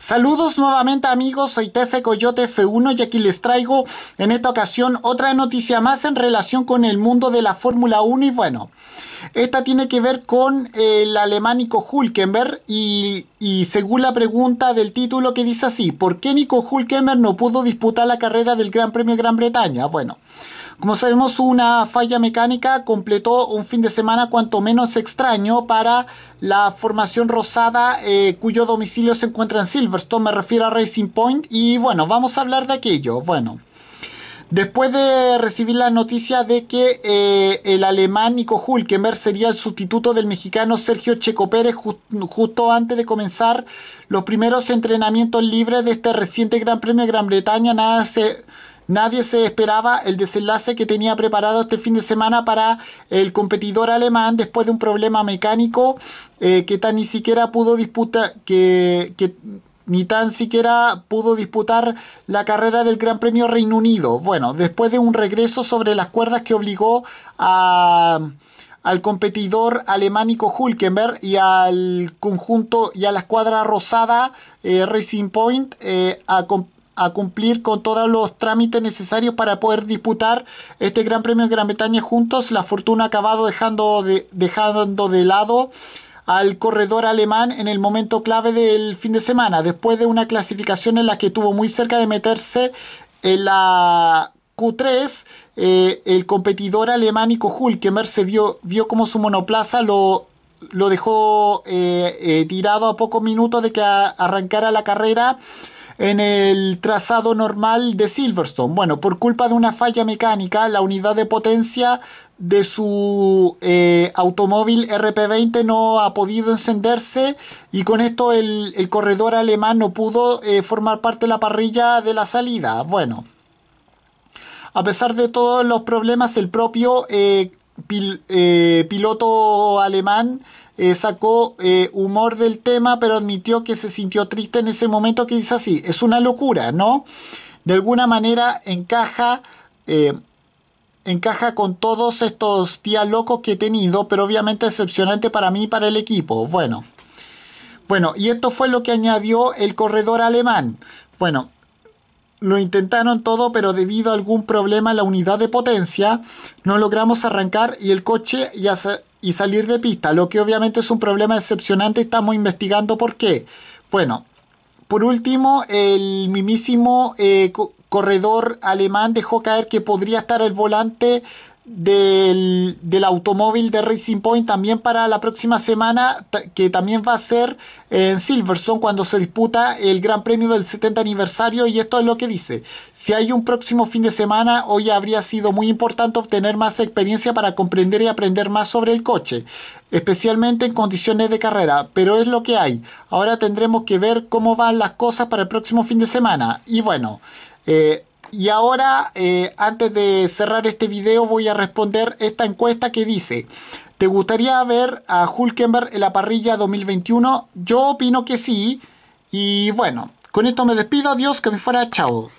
Saludos nuevamente amigos, soy Tefe Coyote F1 y aquí les traigo en esta ocasión otra noticia más en relación con el mundo de la Fórmula 1 y bueno, esta tiene que ver con el alemánico Hulkenberg y, y según la pregunta del título que dice así, ¿por qué Nico Hulkenberg no pudo disputar la carrera del Gran Premio de Gran Bretaña? Bueno... Como sabemos, una falla mecánica completó un fin de semana cuanto menos extraño para la formación rosada eh, cuyo domicilio se encuentra en Silverstone, me refiero a Racing Point, y bueno, vamos a hablar de aquello. Bueno. Después de recibir la noticia de que eh, el alemán Nico Hulkenberg sería el sustituto del mexicano Sergio Checo Pérez justo antes de comenzar los primeros entrenamientos libres de este reciente Gran Premio de Gran Bretaña, nada se, Nadie se esperaba el desenlace que tenía preparado este fin de semana para el competidor alemán después de un problema mecánico eh, que ni siquiera pudo disputar, que, ni tan siquiera pudo disputar la carrera del Gran Premio Reino Unido. Bueno, después de un regreso sobre las cuerdas que obligó al competidor alemánico Hulkenberg y al conjunto y a la escuadra rosada eh, Racing Point eh, a, a cumplir con todos los trámites necesarios para poder disputar este Gran Premio de Gran Bretaña juntos. La fortuna ha acabado dejando de, dejando de lado al corredor alemán en el momento clave del fin de semana, después de una clasificación en la que estuvo muy cerca de meterse en la Q3, eh, el competidor alemánico Nico ...que se vio, vio como su monoplaza lo, lo dejó eh, eh, tirado a pocos minutos de que arrancara la carrera en el trazado normal de Silverstone. Bueno, por culpa de una falla mecánica, la unidad de potencia de su eh, automóvil RP20 no ha podido encenderse y con esto el, corredor alemán no pudo eh, formar parte de la parrilla de la salida. Bueno, a pesar de todos los problemas, el propio eh, eh, piloto alemán eh, sacó eh, humor del tema, pero admitió que se sintió triste en ese momento, que dice así, es una locura, ¿no? De alguna manera encaja encaja con todos estos días locos que he tenido, pero obviamente excepcionante para mí y para el equipo. Bueno, bueno, y esto fue lo que añadió el corredor alemán. Bueno, lo intentaron todo, pero debido a algún problema en la unidad de potencia, no logramos arrancar y el coche y, salir de pista, lo que obviamente es un problema decepcionante. Estamos investigando por qué. Bueno, por último, el mismísimo eh, corredor alemán dejó caer que podría estar el volante del, automóvil de Racing Point también para la próxima semana, que también va a ser en Silverstone cuando se disputa el Gran Premio del 70 aniversario. Y esto es lo que dice: si hay un próximo fin de semana, hoy habría sido muy importante obtener más experiencia para comprender y aprender más sobre el coche, especialmente en condiciones de carrera. Pero es lo que hay. Ahora tendremos que ver cómo van las cosas para el próximo fin de semana. Y bueno. Eh, y ahora, eh, antes de cerrar este video, voy a responder esta encuesta que dice, ¿te gustaría ver a Hulkenberg en la parrilla 2021? Yo opino que sí. Y bueno, con esto me despido. Adiós, que me fuera. Chao.